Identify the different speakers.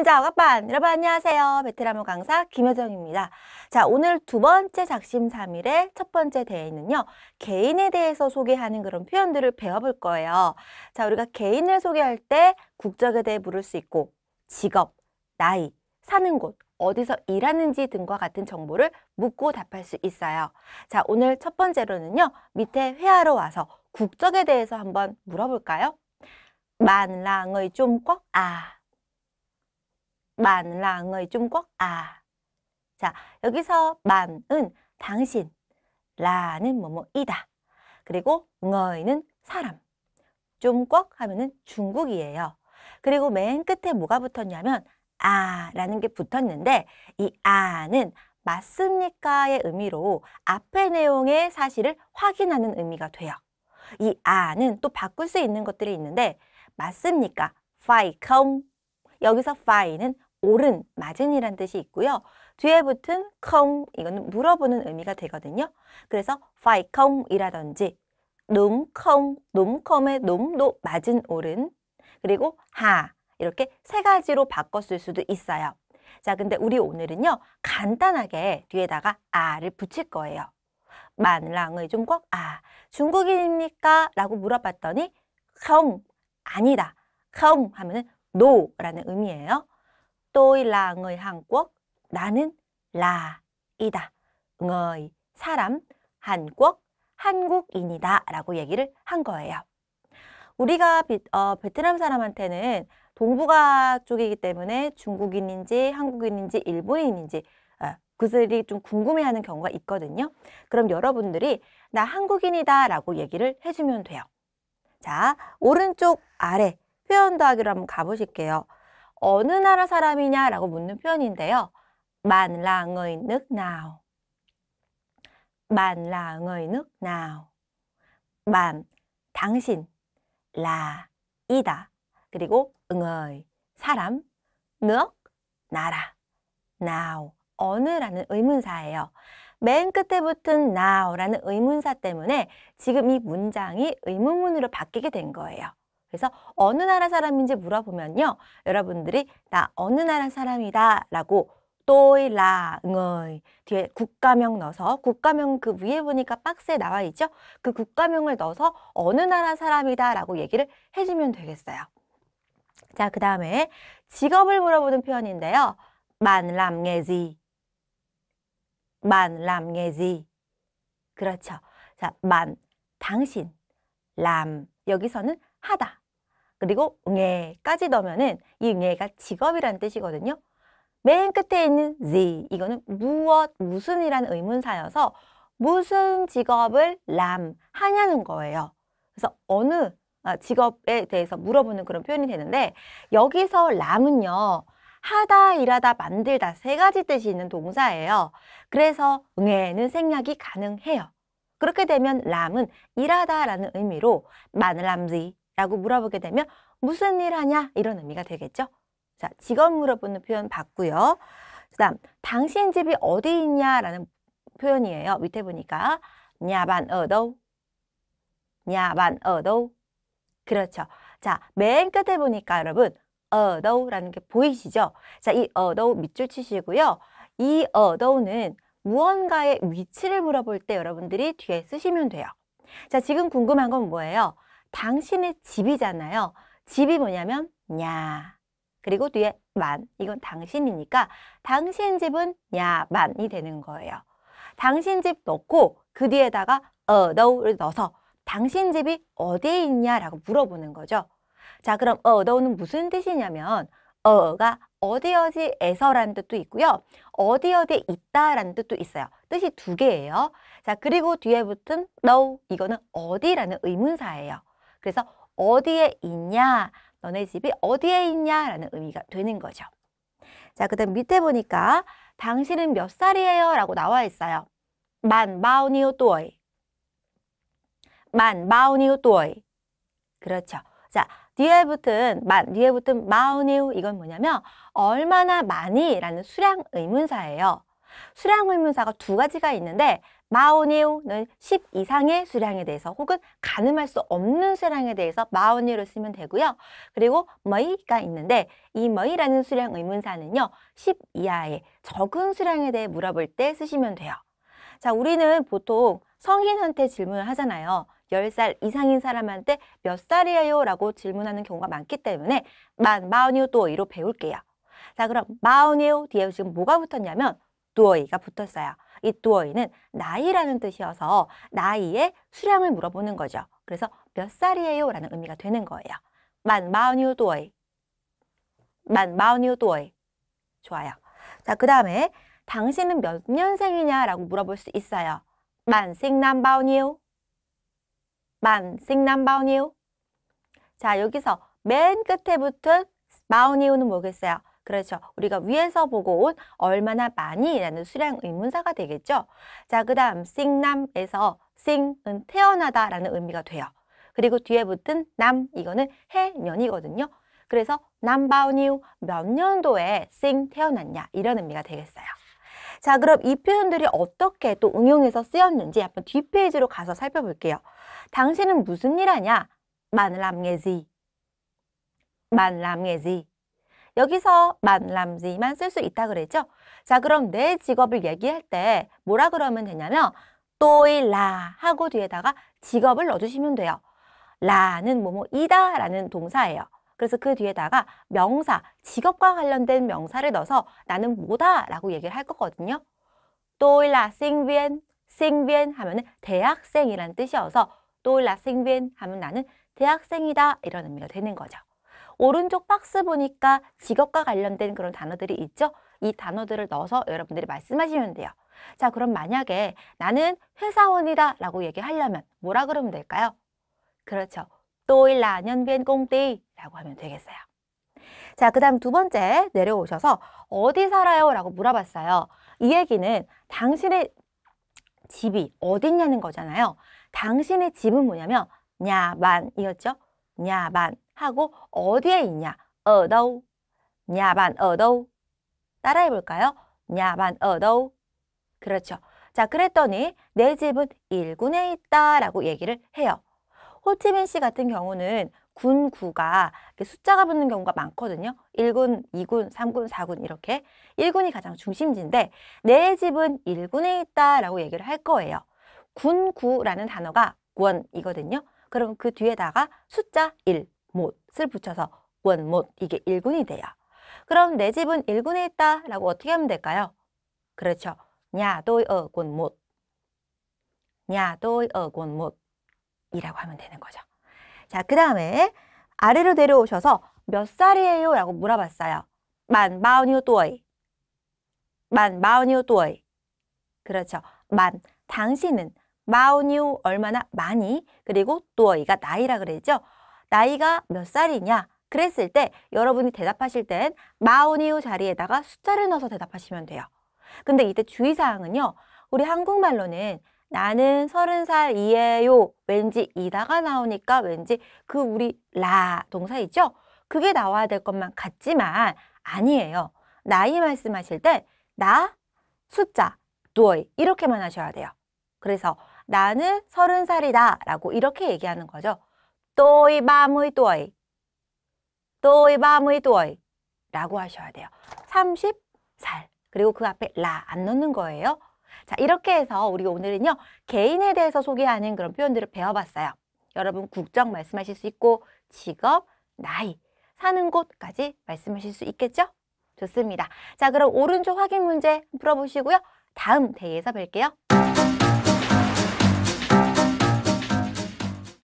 Speaker 1: 인자 c á 여러분 안녕하세요. 베트남어 강사 김효정입니다. 자, 오늘 두 번째 작심 삼일의첫 번째 대회는요. 개인에 대해서 소개하는 그런 표현들을 배워볼 거예요. 자, 우리가 개인을 소개할 때 국적에 대해 물을 수 있고 직업, 나이, 사는 곳, 어디서 일하는지 등과 같은 정보를 묻고 답할 수 있어요. 자, 오늘 첫 번째로는요. 밑에 회화로 와서 국적에 대해서 한번 물어볼까요? 만랑의 좀 꼭 아. 만 랑의 là 아. 자, 여기서 b 은 당신, 라는 뭐뭐이다. 그리고 너희는 사람. 중국 하면은 중국이에요. 그리고 맨 끝에 뭐가 붙었냐면 아라는 게 붙었는데 이 아는 맞습니까의 의미로 앞의 내용의 사실을 확인하는 의미가 돼요. 이 아는 또 바꿀 수 있는 것들이 있는데 맞습니까? 파이 컴 여기서 파이는 옳은, 맞은이란 뜻이 있고요. 뒤에 붙은 콩, 이거는 물어보는 의미가 되거든요. 그래서 파이콩이라든지 놈콩, 놈컴의 놈도 맞은, 옳은, 그리고 하 이렇게 세 가지로 바꿨을 수도 있어요. 자, 근데 우리 오늘은요. 간단하게 뒤에다가 아를 붙일 거예요. 만랑의 중국 아 중국인입니까? 라고 물어봤더니 형 아니다. 형 하면은 no라는 의미예요. 또이 랑의 한국 나는 라이다. n g ư 사람 한국 한국인이다 라고 얘기를 한 거예요. 우리가 비, 어, 베트남 사람한테는 동북아 쪽이기 때문에 중국인인지 한국인인지 일본인인지 어, 그들이 좀 궁금해하는 경우가 있거든요. 그럼 여러분들이 나 한국인이다 라고 얘기를 해주면 돼요. 자, 오른쪽 아래 표현 도하기로 한번 가보실게요. 어느 나라 사람이냐라고 묻는 표현인데요. 만 랑의 늑 나오. 만 랑의 늑 나오. 만 당신 라 이다. 그리고 응의 사람 늑 나라 나오 어느라는 의문사예요. 맨 끝에 붙은 now라는 의문사 때문에 지금 이 문장이 의문문으로 바뀌게 된 거예요. 그래서 어느 나라 사람인지 물어보면요. 여러분들이 나 어느 나라 사람이다 라고 또이라 응어 뒤에 국가명 넣어서 국가명 그 위에 보니까 박스에 나와 있죠. 그 국가명을 넣어서 어느 나라 사람이다 라고 얘기를 해주면 되겠어요. 자, 그 다음에 직업을 물어보는 표현인데요. 만람예지 만람예지 그렇죠. 자, 만, 당신, 람 여기서는 하다 그리고 응애까지 넣으면은 이 응애가 직업이란 뜻이거든요. 맨 끝에 있는 z 이거는 무엇 무슨이라는 의문사여서 무슨 직업을 람 하냐는 거예요. 그래서 어느 아, 직업에 대해서 물어보는 그런 표현이 되는데 여기서 람은요 하다 일하다 만들다 세 가지 뜻이 있는 동사예요. 그래서 응애는 생략이 가능해요. 그렇게 되면 람은 일하다라는 의미로 마늘람지 라고 물어보게 되면 무슨 일 하냐? 이런 의미가 되겠죠. 자, 직업 물어보는 표현 봤고요. 그 다음, 당신 집이 어디 있냐? 라는 표현이에요. 밑에 보니까 냐반 어도 냐반 어도 그렇죠. 자, 맨 끝에 보니까 여러분 어도라는 게 보이시죠? 자, 이 어도 밑줄 치시고요. 이 어도는 무언가의 위치를 물어볼 때 여러분들이 뒤에 쓰시면 돼요. 자, 지금 궁금한 건 뭐예요? 당신의 집이잖아요. 집이 뭐냐면 야 그리고 뒤에 만 이건 당신이니까 당신 집은 야만이 되는 거예요. 당신 집 넣고 그 뒤에다가 어 너를 넣어서 당신 집이 어디에 있냐라고 물어보는 거죠. 자 그럼 어 너는 무슨 뜻이냐면 어가 어디 어디에서라는 뜻도 있고요. 어디 어디에 있다라는 뜻도 있어요. 뜻이 두 개예요. 자 그리고 뒤에 붙은 no 이거는 어디라는 의문사예요. 그래서 어디에 있냐, 너네 집이 어디에 있냐라는 의미가 되는 거죠. 자, 그 다음 밑에 보니까 당신은 몇 살이에요? 라고 나와 있어요. 만마우니오 또이. 만마우니오 또이. 그렇죠. 자, 뒤에 붙은 만, 뒤에 붙은 마우니오 이건 뭐냐면 얼마나 많이라는 수량 의문사예요. 수량 의문사가 두 가지가 있는데 마오니오는 10 이상의 수량에 대해서 혹은 가늠할 수 없는 수량에 대해서 마오니오를 쓰면 되고요. 그리고 머이가 있는데 이 머이라는 수량 의문사는요. 10 이하의 적은 수량에 대해 물어볼 때 쓰시면 돼요. 자, 우리는 보통 성인한테 질문을 하잖아요. 10살 이상인 사람한테 몇 살이에요? 라고 질문하는 경우가 많기 때문에 만, 마오니오 또 이로 배울게요. 자, 그럼 마오니오 뒤에 지금 뭐가 붙었냐면 두어이가 붙었어요. 이 두어이는 나이라는 뜻이어서 나이의 수량을 물어보는 거죠. 그래서 몇 살이에요? 라는 의미가 되는 거예요. 만마우니요 두어이. 만마우니요 두어이. 좋아요. 자, 그 다음에 당신은 몇 년생이냐라고 물어볼 수 있어요. 만 생남 바우니요만 생남 바우니요 자, 여기서 맨 끝에 붙은 마우니오는 뭐겠어요? 그렇죠. 우리가 위에서 보고 온 얼마나 많이라는 수량 의문사가 되겠죠. 자, 그 다음 싱남에서 싱은 태어나다라는 의미가 돼요. 그리고 뒤에 붙은 남 이거는 해년이거든요 그래서 남바우니우 몇 년도에 싱 태어났냐 이런 의미가 되겠어요. 자 그럼 이 표현들이 어떻게 또 응용해서 쓰였는지 한번 뒷페이지로 가서 살펴볼게요. 당신은 무슨 일 하냐? 만람예지 만람예지 여기서만 람지만 쓸 수 있다 그랬죠? 자, 그럼 내 직업을 얘기할 때 뭐라 그러면 되냐면 또이라 하고 뒤에다가 직업을 넣어주시면 돼요. 라는 뭐뭐이다 라는 동사예요. 그래서 그 뒤에다가 명사, 직업과 관련된 명사를 넣어서 나는 뭐다 라고 얘기를 할 거거든요. 또일라 싱비엔, 싱비엔 하면 은 대학생이라는 뜻이어서 또일라 싱비엔 하면 나는 대학생이다 이런 의미가 되는 거죠. 오른쪽 박스 보니까 직업과 관련된 그런 단어들이 있죠. 이 단어들을 넣어서 여러분들이 말씀하시면 돼요. 자, 그럼 만약에 나는 회사원이다 라고 얘기하려면 뭐라 그러면 될까요? 그렇죠. 또일 라년변 공띠 라고 하면 되겠어요. 자, 그 다음 두 번째 내려오셔서 어디 살아요? 라고 물어봤어요. 이 얘기는 당신의 집이 어딨냐는 거잖아요. 당신의 집은 뭐냐면 야만이었죠. 야만. 하고 어디에 있냐? 어도 냐반 어도 따라해 볼까요? 냐반 어도 그렇죠. 자, 그랬더니 내 집은 일군에 있다라고 얘기를 해요. 호치민 씨 같은 경우는 군, 구가 숫자가 붙는 경우가 많거든요. 1군, 2군, 3군, 4군 이렇게 1군이 가장 중심지인데 내 집은 1군에 있다라고 얘기를 할 거예요. 군, 구라는 단어가 원이거든요. 그럼 그 뒤에다가 숫자 1 못을 붙여서 원못 이게 일군이 돼요. 그럼 내 집은 일군에 있다 라고 어떻게 하면 될까요? 그렇죠. 야도의 어곤못 야도의 어곤못 이라고 하면 되는 거죠. 자, 그 다음에 아래로 내려오셔서 몇 살이에요? 라고 물어봤어요. 만 마흔이요 또이 만 마흔이요 또이 그렇죠. 만 당신은 마흔이요 얼마나 많이 그리고 또이가 나이라 그랬죠. 나이가 몇 살이냐? 그랬을 때 여러분이 대답하실 땐 마오니우 자리에다가 숫자를 넣어서 대답하시면 돼요. 근데 이때 주의사항은요. 우리 한국말로는 나는 서른 살이에요. 왠지 이다가 나오니까 왠지 그 우리 라 동사 있죠? 그게 나와야 될 것만 같지만 아니에요. 나이 말씀하실 때 나, 숫자, 또이 이렇게만 하셔야 돼요. 그래서 나는 서른 살이다 라고 이렇게 얘기하는 거죠. 또이 i 30 tuổi. t ô 이30 라고 하셔야 돼요. 30살. 그리고 그 앞에 라 안 넣는 거예요. 자, 이렇게 해서 우리 오늘은요. 개인에 대해서 소개하는 그런 표현들을 배워봤어요. 여러분 국적 말씀하실 수 있고 직업, 나이, 사는 곳까지 말씀하실 수 있겠죠? 좋습니다. 자, 그럼 오른쪽 확인 문제 풀어보시고요. 다음 대회에서 뵐게요.